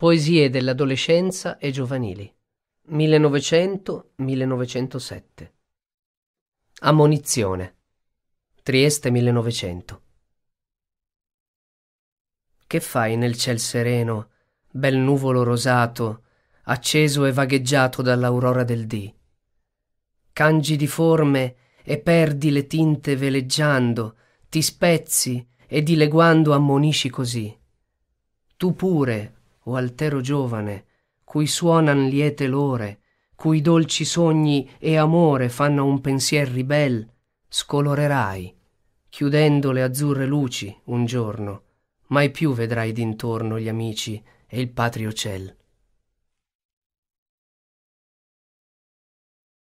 Poesie dell'adolescenza e giovanili 1900-1907 Ammonizione Trieste 1900 Che fai nel ciel sereno, bel nuvolo rosato, acceso e vagheggiato dall'aurora del dì? Cangi di forme e perdi le tinte veleggiando, ti spezzi e dileguando ammonisci così. Tu pure, o altero giovane cui suonan liete l'ore cui dolci sogni e amore fanno un pensier ribel scolorerai chiudendo le azzurre luci un giorno mai più vedrai d'intorno gli amici e il patrio ciel